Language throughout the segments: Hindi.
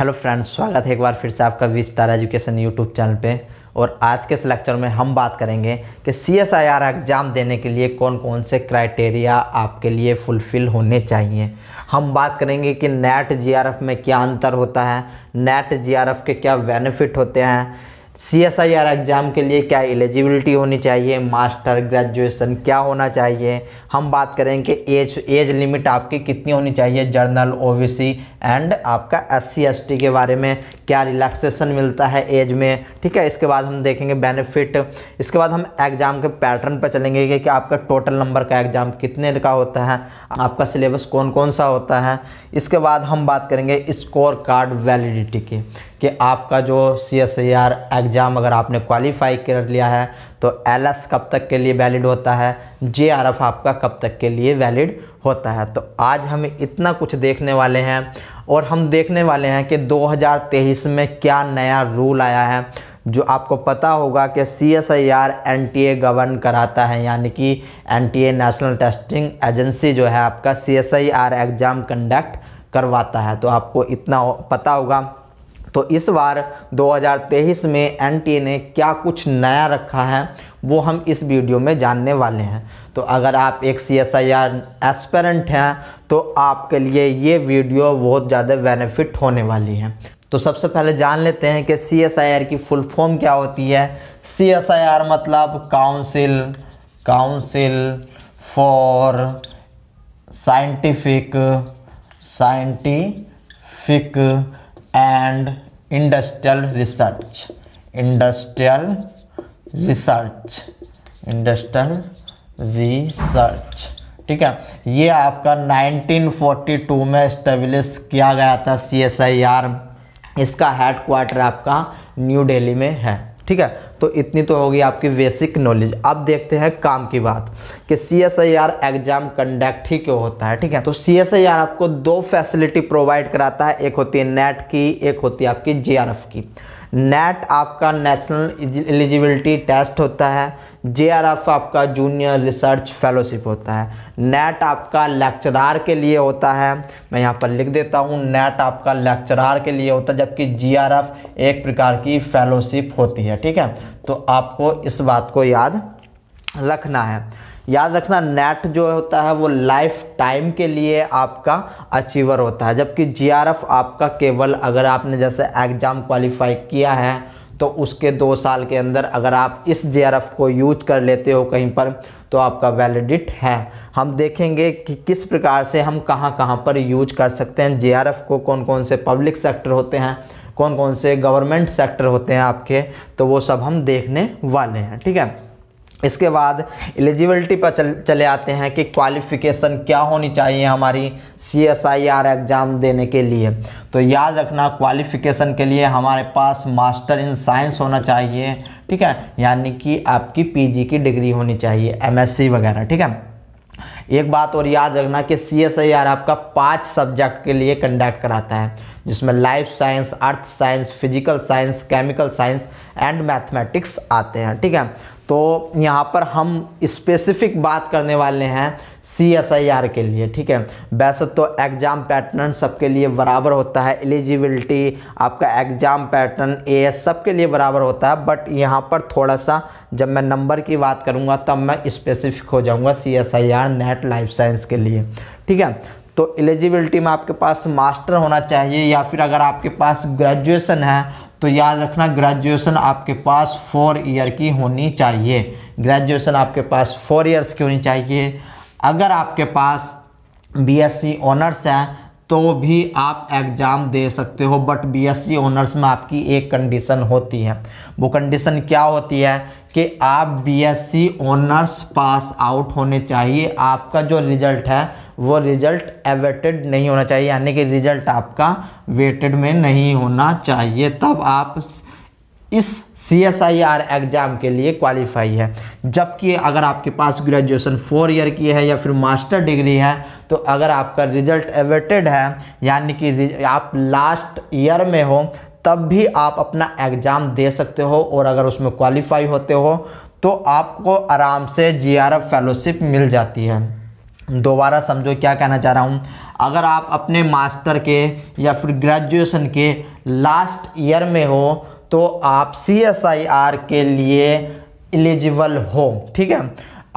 हेलो फ्रेंड्स स्वागत है एक बार फिर से आपका V star education YouTube channel पे और आज के इस लेक्चर में हम बात करेंगे कि C S I R exam देने के लिए कौन कौन से क्राइटेरिया आपके लिए फुलफ़िल होने चाहिए हम बात करेंगे कि नेट जी आर एफ़ में क्या अंतर होता है नेट जी आर एफ़ के क्या बेनिफिट होते हैं C S I R exam के लिए क्या एलिजिबिलिटी होनी चाहिए मास्टर ग्रेजुएशन क्या होना चाहिए हम बात करेंगे एज एज लिमिट आपकी कितनी होनी चाहिए जर्नल ओ एंड आपका एस सी के बारे में क्या रिलैक्सेशन मिलता है एज में ठीक है इसके बाद हम देखेंगे बेनिफिट इसके बाद हम एग्ज़ाम के पैटर्न पर चलेंगे कि, कि आपका टोटल नंबर का एग्ज़ाम कितने का होता है आपका सिलेबस कौन कौन सा होता है इसके बाद हम बात करेंगे स्कोर कार्ड वैलिडिटी की कि आपका जो सी एस आर एग्ज़ाम अगर आपने क्वालिफाई कर लिया है तो एल एस कब तक के लिए वैलिड होता है जे आर एफ आपका कब तक के लिए वैलिड होता है तो आज हम इतना कुछ देखने वाले हैं और हम देखने वाले हैं कि 2023 में क्या नया रूल आया है जो आपको पता होगा कि C S I R N T A govern कराता है यानी कि N T A national testing agency जो है आपका C S I R exam conduct करवाता है तो आपको इतना पता होगा तो इस बार 2023 में एन ने क्या कुछ नया रखा है वो हम इस वीडियो में जानने वाले हैं तो अगर आप एक C S I R aspirant हैं तो आपके लिए ये वीडियो बहुत ज़्यादा बेनिफिट होने वाली है तो सबसे पहले जान लेते हैं कि सी एस आई आर की फुल फॉर्म क्या होती है सी एस आई आर मतलब council council for scientific scientific and industrial research industrial research industrial research ठीक है ये आपका 1942 में स्टेब्लिश किया गया था सी एस आई आर इसका हेड क्वार्टर आपका न्यू दिल्ली में है ठीक है तो इतनी तो होगी आपकी बेसिक नॉलेज अब देखते हैं काम की बात कि C S I R exam conduct ही क्यों होता है ठीक है तो सी एस आई आर आपको दो फैसिलिटी प्रोवाइड कराता है एक होती है नेट की एक होती है आपकी जे आर एफ की नेट आपका नेशनल एलिजिबिलिटी टेस्ट होता है जे आर एफ आपका जूनियर रिसर्च फेलोशिप होता है नेट आपका लेक्चरार के लिए होता है मैं यहाँ पर लिख देता हूँ नेट आपका लेक्चरार के लिए होता है जबकि जी आर एफ एक प्रकार की फेलोशिप होती है ठीक है तो आपको इस बात को याद रखना है याद रखना नेट जो होता है वो लाइफ टाइम के लिए आपका अचीवर होता है जबकि जी आर एफ आपका केवल अगर आपने जैसे एग्ज़ाम क्वालिफाई किया है तो उसके दो साल के अंदर अगर आप इस जे को यूज कर लेते हो कहीं पर तो आपका वैलिडिट है हम देखेंगे कि किस प्रकार से हम कहां कहां पर यूज कर सकते हैं जे को कौन कौन से पब्लिक सेक्टर होते हैं कौन कौन से गवर्नमेंट सेक्टर होते हैं आपके तो वो सब हम देखने वाले हैं ठीक है इसके बाद एलिजिबिलिटी पर चल चले आते हैं कि क्वालिफ़िकेशन क्या होनी चाहिए हमारी C S I R exam देने के लिए तो याद रखना क्वालिफ़िकेशन के लिए हमारे पास मास्टर इन साइंस होना चाहिए ठीक है यानी कि आपकी पीजी की डिग्री होनी चाहिए एमएससी वगैरह ठीक है एक बात और याद रखना कि सी एस आई आर आपका पाँच सब्जेक्ट के लिए कंडक्ट कराता है जिसमें life science earth science physical science chemical science and mathematics आते हैं ठीक है तो यहाँ पर हम स्पेसिफिक बात करने वाले हैं सी एस आई आर के लिए ठीक है वैसे तो एग्ज़ाम पैटर्न सबके लिए बराबर होता है एलिजिबिलिटी आपका एग्ज़ाम पैटर्न ए एस के लिए बराबर होता है बट यहाँ पर थोड़ा सा जब मैं नंबर की बात करूँगा तब मैं स्पेसिफिक हो जाऊँगा C S I R NET life science के लिए ठीक है तो एलिजिबिलिटी में आपके पास मास्टर होना चाहिए या फिर अगर आपके पास ग्रेजुएसन है तो याद रखना ग्रेजुएशन आपके पास फोर ईयर की होनी चाहिए ग्रेजुएशन आपके पास फोर ईयर्स की होनी चाहिए अगर आपके पास बीएससी ऑनर्स है तो भी आप एग्ज़ाम दे सकते हो बट बीएससी ऑनर्स में आपकी एक कंडीशन होती है वो कंडीशन क्या होती है कि आप बीएससी ऑनर्स पास आउट होने चाहिए आपका जो रिज़ल्ट है वो रिज़ल्ट एवेटेड नहीं होना चाहिए यानी कि रिज़ल्ट आपका वेटेड में नहीं होना चाहिए तब आप इस C S I R exam के लिए क्वालिफाई है जबकि अगर आपके पास ग्रेजुएशन फोर ईयर की है या फिर मास्टर डिग्री है तो अगर आपका रिजल्ट एवेटेड है यानी कि आप लास्ट ईयर में हो तब भी आप अपना एग्ज़ाम दे सकते हो और अगर उसमें क्वालिफाई होते हो तो आपको आराम से जी फेलोशिप मिल जाती है दोबारा समझो क्या कहना चाह रहा हूँ अगर आप अपने मास्टर के या फिर ग्रेजुएशन के लास्ट ईयर में हो तो आप सी एस आई आर के लिए एलिजिबल हो ठीक है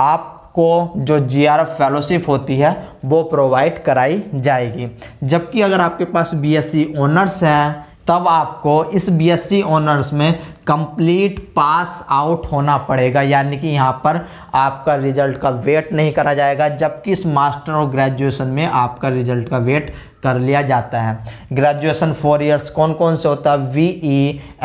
आप को जो जी आर एफ फेलोशिप होती है वो प्रोवाइड कराई जाएगी जबकि अगर आपके पास बी एस सी ऑनर्स है तब आपको इस बी एस सी ऑनर्स में कंप्लीट पास आउट होना पड़ेगा यानी कि यहाँ पर आपका रिजल्ट का वेट नहीं करा जाएगा जबकि इस मास्टर और ग्रेजुएशन में आपका रिजल्ट का वेट कर लिया जाता है ग्रेजुएशन फोर इयर्स कौन कौन से होता है B E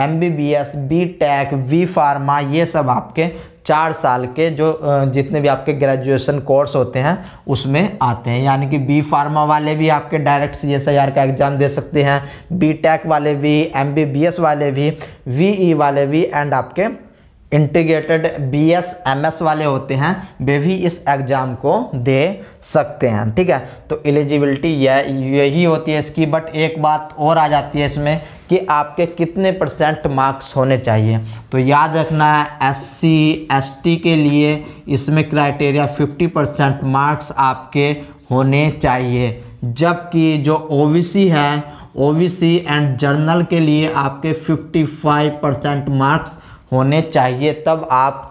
M B B S B tech B pharma ये सब आपके चार साल के जो जितने भी आपके ग्रेजुएशन कोर्स होते हैं उसमें आते हैं यानी कि बी फार्मा वाले भी आपके direct C S I R का एग्ज़ाम दे सकते हैं बी टेक वाले भी एम बी बी एस वाले भी वी ई e वाले भी एंड आपके integrated B S M S वाले होते हैं वे भी इस एग्ज़ाम को दे सकते हैं ठीक है तो एलिजिबिलिटी यह यही होती है इसकी बट एक बात और आ जाती है इसमें कि आपके कितने परसेंट मार्क्स होने चाहिए तो याद रखना है एस सी एस टी के लिए इसमें क्राइटेरिया 50 परसेंट मार्क्स आपके होने चाहिए जबकि जो ओ बी सी है O B C and general के लिए आपके 55 परसेंट मार्क्स होने चाहिए तब आप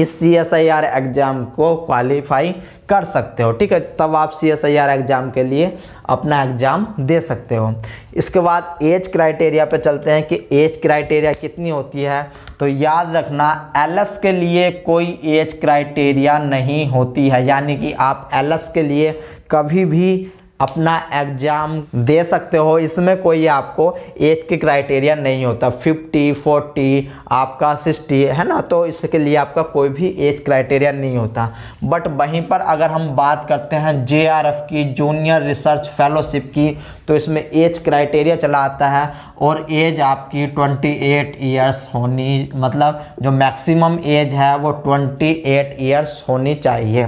इस C S I R exam को क्वालिफाई कर सकते हो ठीक है तब आप C S I R exam के लिए अपना एग्ज़ाम दे सकते हो इसके बाद एज क्राइटेरिया पे चलते हैं कि एज क्राइटेरिया कितनी होती है तो याद रखना एल के लिए कोई एज क्राइटेरिया नहीं होती है यानी कि आप एल के लिए कभी भी अपना एग्जाम दे सकते हो इसमें कोई आपको एज की क्राइटेरिया नहीं होता 50, 40, आपका 60 है ना तो इसके लिए आपका कोई भी एज क्राइटेरिया नहीं होता बट वहीं पर अगर हम बात करते हैं जे की जूनियर रिसर्च फेलोशिप की तो इसमें एज क्राइटेरिया चला आता है और एज आपकी 28 इयर्स होनी मतलब जो मैक्सिमम एज है वो 28 इयर्स होनी चाहिए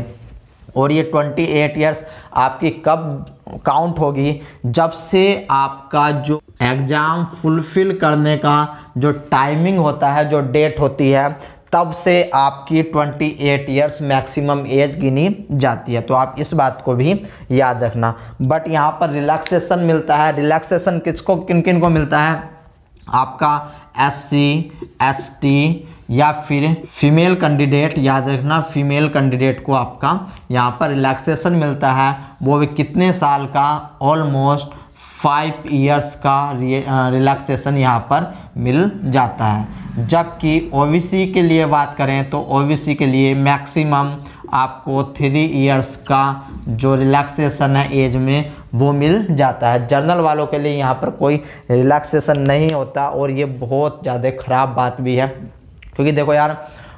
और ये 28 ईयर्स आपकी कब काउंट होगी जब से आपका जो एग्ज़ाम फुलफिल करने का जो टाइमिंग होता है जो डेट होती है तब से आपकी 28 ईयर्स मैक्सिमम एज गिनी जाती है तो आप इस बात को भी याद रखना बट यहाँ पर रिलैक्सेशन मिलता है रिलैक्सेशन किसको किन किन को मिलता है आपका एस सी एस टी या फिर फीमेल कैंडिडेट याद रखना फीमेल कैंडिडेट को आपका यहाँ पर रिलैक्सेशन मिलता है वो भी कितने साल का ऑलमोस्ट फाइव ईयर्स का रिलैक्सेशन यहाँ पर मिल जाता है जबकि ओबीसी के लिए बात करें तो ओबीसी के लिए मैक्सिमम आपको थ्री ईयर्स का जो रिलैक्सेशन है एज में वो मिल जाता है जर्नल वालों के लिए यहाँ पर कोई रिलैक्सेशन नहीं होता और ये बहुत ज़्यादा ख़राब बात भी है क्योंकि देखो यार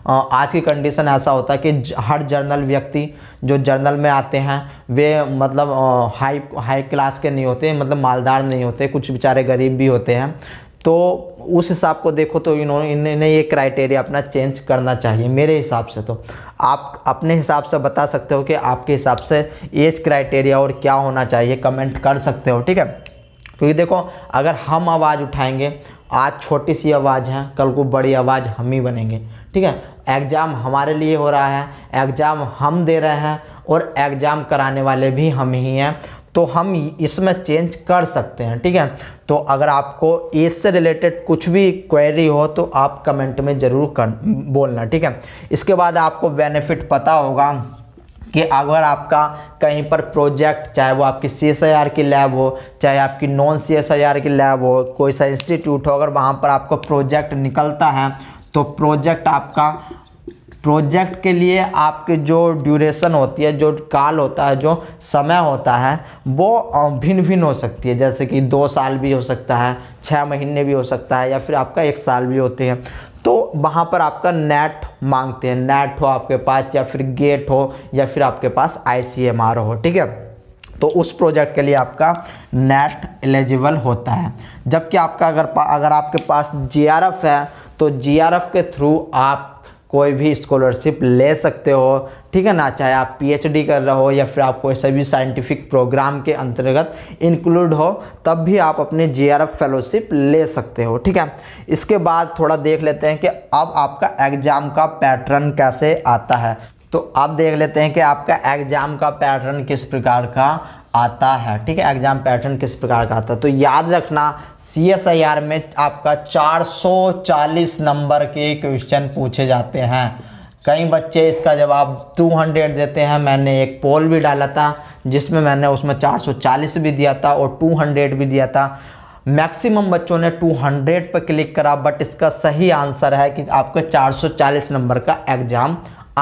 आज की कंडीशन ऐसा होता है कि हर जर्नल व्यक्ति जो जर्नल में आते हैं वे मतलब हाई हाई क्लास के नहीं होते मतलब मालदार नहीं होते कुछ बेचारे गरीब भी होते हैं तो उस हिसाब को देखो तो इन्होंने इन्हें ये क्राइटेरिया अपना चेंज करना चाहिए मेरे हिसाब से तो आप अपने हिसाब से बता सकते हो कि आपके हिसाब से एज क्राइटेरिया और क्या होना चाहिए कमेंट कर सकते हो ठीक है क्योंकि देखो अगर हम आवाज़ उठाएंगे आज छोटी सी आवाज़ है कल को बड़ी आवाज़ हम ही बनेंगे ठीक है एग्ज़ाम हमारे लिए हो रहा है एग्ज़ाम हम दे रहे हैं और एग्ज़ाम कराने वाले भी हम ही हैं तो हम इसमें चेंज कर सकते हैं ठीक है तो अगर आपको इससे रिलेटेड कुछ भी क्वेरी हो तो आप कमेंट में ज़रूर कर बोलना ठीक है इसके बाद आपको बेनिफिट पता होगा कि अगर आपका कहीं पर प्रोजेक्ट चाहे वो आपकी सी एस आई आर की लैब हो चाहे आपकी non C S I R की लैब हो कोई सा इंस्टीट्यूट हो अगर वहाँ पर आपको प्रोजेक्ट निकलता है तो प्रोजेक्ट आपका प्रोजेक्ट के लिए आपके जो ड्यूरेशन होती है जो काल होता है जो समय होता है वो भिन्न भिन्न हो सकती है जैसे कि दो साल भी हो सकता है छः महीने भी हो सकता है या फिर आपका एक साल भी होते हैं तो वहाँ पर आपका नेट मांगते हैं नेट हो आपके पास या फिर गेट हो या फिर आपके पास आई हो ठीक है तो उस प्रोजेक्ट के लिए आपका नेट एलिजिबल होता है जबकि आपका अगर अगर आपके पास जी है तो जी के थ्रू आप कोई भी स्कॉलरशिप ले सकते हो ठीक है ना चाहे आप पीएचडी कर रहे हो या फिर आप कोई सभी साइंटिफिक प्रोग्राम के अंतर्गत इंक्लूड हो तब भी आप अपने जीआरएफ फेलोशिप ले सकते हो ठीक है इसके बाद थोड़ा देख लेते हैं कि अब आपका एग्ज़ाम का पैटर्न कैसे आता है तो अब देख लेते हैं कि आपका एग्ज़ाम का पैटर्न किस प्रकार का आता है ठीक है एग्जाम पैटर्न किस प्रकार का आता है तो याद रखना सी एस आई आर में आपका 440 नंबर के क्वेश्चन पूछे जाते हैं कई बच्चे इसका जवाब 200 देते हैं मैंने एक पोल भी डाला था जिसमें मैंने उसमें 440 भी दिया था और 200 भी दिया था मैक्सिमम बच्चों ने 200 पर क्लिक करा बट इसका सही आंसर है कि आपका 440 नंबर का एग्ज़ाम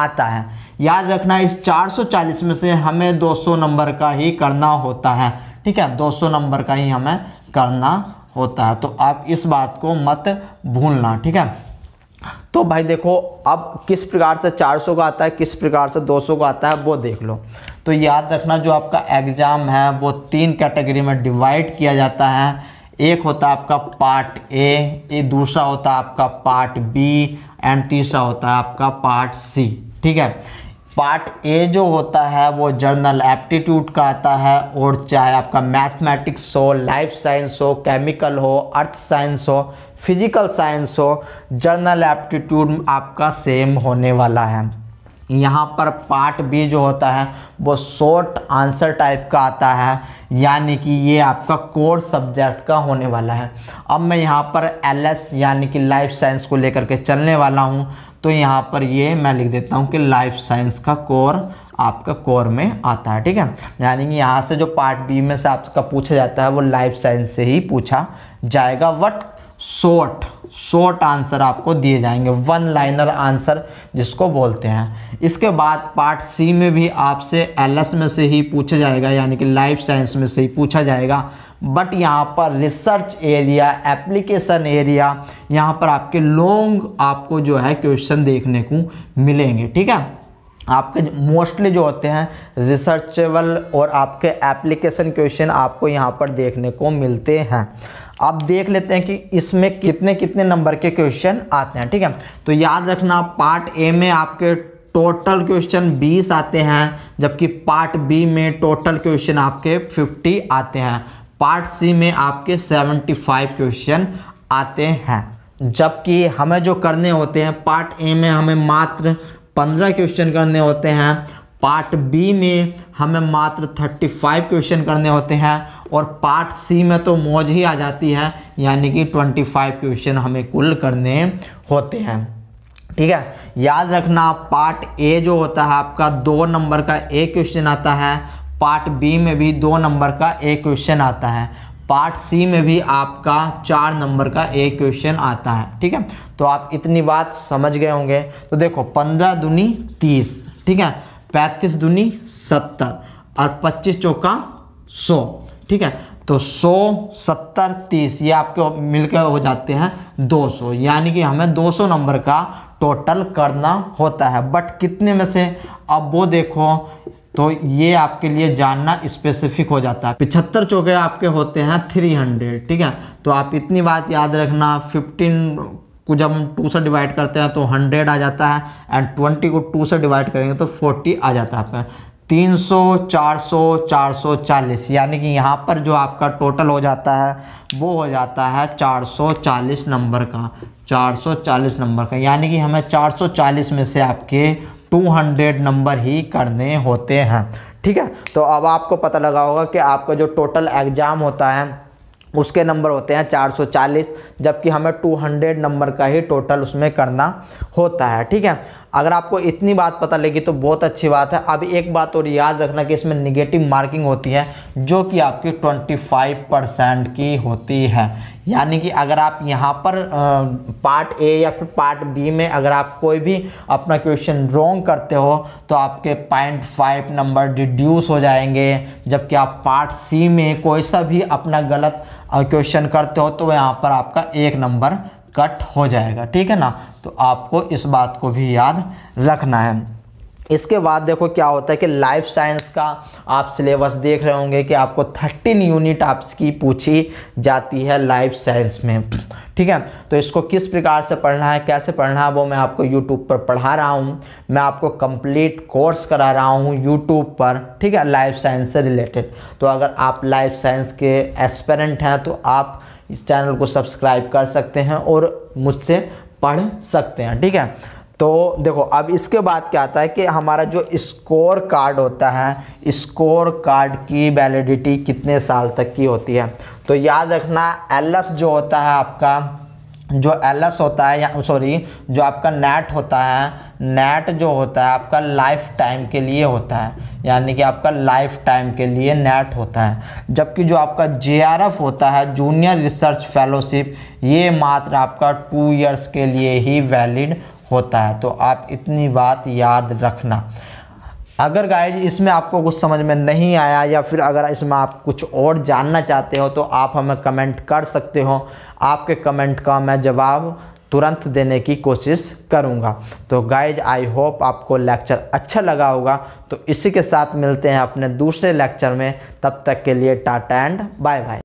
आता है याद रखना इस 440 में से हमें 200 नंबर का ही करना होता है ठीक है 200 नंबर का ही हमें करना होता है तो आप इस बात को मत भूलना ठीक है तो भाई देखो अब किस प्रकार से 400 का आता है किस प्रकार से 200 का आता है वो देख लो तो याद रखना जो आपका एग्ज़ाम है वो तीन कैटेगरी में डिवाइड किया जाता है एक होता है आपका पार्ट ए ये दूसरा होता है आपका पार्ट बी एंड तीसरा होता है आपका पार्ट सी ठीक है पार्ट ए जो होता है वो जर्नल एप्टीट्यूड का आता है और चाहे आपका मैथमेटिक्स हो लाइफ साइंस हो केमिकल हो अर्थ साइंस हो फिजिकल साइंस हो जर्नल एप्टीट्यूड आपका सेम होने वाला है यहाँ पर पार्ट बी जो होता है वो शॉर्ट आंसर टाइप का आता है यानी कि ये आपका कोर सब्जेक्ट का होने वाला है अब मैं यहाँ पर एस यानी कि लाइफ साइंस को लेकर के चलने वाला हूँ तो यहाँ पर ये मैं लिख देता हूँ कि लाइफ साइंस का कोर आपका कोर में आता है ठीक है यानी कि यहाँ से जो पार्ट बी में से आपका पूछा जाता है वो लाइफ साइंस से ही पूछा जाएगा वट शॉर्ट शॉर्ट आंसर आपको दिए जाएंगे वन लाइनर आंसर जिसको बोलते हैं इसके बाद पार्ट सी में भी आपसे एल में से ही पूछा जाएगा यानी कि लाइफ साइंस में से ही पूछा जाएगा बट यहाँ पर रिसर्च एरिया एप्लीकेशन एरिया यहाँ पर आपके लॉन्ग आपको जो है क्वेश्चन देखने को मिलेंगे ठीक है आपके मोस्टली जो होते हैं रिसर्चेबल और आपके एप्लीकेशन क्वेश्चन आपको यहाँ पर देखने को मिलते हैं आप देख लेते हैं कि इसमें कितने कितने नंबर के क्वेश्चन आते हैं ठीक है तो याद रखना पार्ट ए में आपके टोटल क्वेश्चन 20 आते हैं जबकि पार्ट बी में टोटल क्वेश्चन आपके 50 आते हैं पार्ट सी में आपके 75 क्वेश्चन आते हैं जबकि हमें जो करने होते हैं पार्ट ए में हमें मात्र 15 क्वेश्चन करने होते हैं पार्ट बी में हमें मात्र 35 क्वेश्चन करने होते हैं और पार्ट सी में तो मौज ही आ जाती है यानी कि 25 क्वेश्चन हमें कुल करने होते हैं ठीक है याद रखना पार्ट ए जो होता है आपका दो नंबर का एक क्वेश्चन आता है पार्ट बी में भी दो नंबर का एक क्वेश्चन आता है पार्ट सी में भी आपका चार नंबर का एक क्वेश्चन आता है ठीक है तो आप इतनी बात समझ गए होंगे तो देखो पंद्रह दुनी तीस ठीक है पैंतीस दुनी सत्तर और पच्चीस चौका सौ ठीक है तो 100 सत्तर तीस ये आपके मिलकर हो जाते हैं 200 यानी कि हमें 200 नंबर का टोटल करना होता है बट कितने में से अब वो देखो तो ये आपके लिए जानना स्पेसिफिक हो जाता है पिछहत्तर चौके आपके होते हैं 300 ठीक है तो आप इतनी बात याद रखना 15 को जब हम टू से डिवाइड करते हैं तो हंड्रेड आ जाता है एंड ट्वेंटी को टू से डिवाइड करेंगे तो फोर्टी आ जाता है 300 सौ यानी कि यहाँ पर जो आपका टोटल हो जाता है वो हो जाता है 440 नंबर का 440 नंबर का यानी कि हमें 440 में से आपके 200 नंबर ही करने होते हैं ठीक है तो अब आपको पता लगा होगा कि आपका जो टोटल एग्ज़ाम होता है उसके नंबर होते हैं 440 जबकि हमें 200 नंबर का ही टोटल उसमें करना होता है ठीक है अगर आपको इतनी बात पता लगी तो बहुत अच्छी बात है अब एक बात और याद रखना कि इसमें निगेटिव मार्किंग होती है जो कि आपकी 25 परसेंट की होती है यानी कि अगर आप यहाँ पर पार्ट ए या फिर पार्ट बी में अगर आप कोई भी अपना क्वेश्चन रॉन्ग करते हो तो आपके पॉइंट फाइव नंबर डिड्यूस हो जाएंगे जबकि आप पार्ट सी में कोई सा भी अपना गलत क्वेश्चन करते हो तो यहाँ पर आपका एक नंबर कट हो जाएगा ठीक है ना तो आपको इस बात को भी याद रखना है इसके बाद देखो क्या होता है कि लाइफ साइंस का आप सिलेबस देख रहे होंगे कि आपको थर्टीन यूनिट आपकी पूछी जाती है लाइफ साइंस में ठीक है तो इसको किस प्रकार से पढ़ना है कैसे पढ़ना है वो मैं आपको यूट्यूब पर पढ़ा रहा हूँ मैं आपको कंप्लीट कोर्स करा रहा हूँ यूट्यूब पर ठीक है लाइफ साइंस से रिलेटेड तो अगर आप लाइफ साइंस के एक्सपेरेंट हैं तो आप इस चैनल को सब्सक्राइब कर सकते हैं और मुझसे पढ़ सकते हैं ठीक है तो देखो अब इसके बाद क्या आता है कि हमारा जो स्कोर कार्ड होता है स्कोर कार्ड की वैलिडिटी कितने साल तक की होती है तो याद रखना एल जो होता है आपका जो एल होता है या सॉरी जो आपका नेट होता है नेट जो होता है आपका लाइफ टाइम के लिए होता है यानी कि आपका लाइफ टाइम के लिए नेट होता है जबकि जो आपका जे होता है जूनियर रिसर्च फेलोशिप ये मात्र आपका टू इयर्स के लिए ही वैलिड होता है तो आप इतनी बात याद रखना अगर गाइज इसमें आपको कुछ समझ में नहीं आया या फिर अगर इसमें आप कुछ और जानना चाहते हो तो आप हमें कमेंट कर सकते हो आपके कमेंट का मैं जवाब तुरंत देने की कोशिश करूँगा तो गाइज आई होप आपको लेक्चर अच्छा लगा होगा तो इसी के साथ मिलते हैं अपने दूसरे लेक्चर में तब तक के लिए टाटा एंड बाय बाय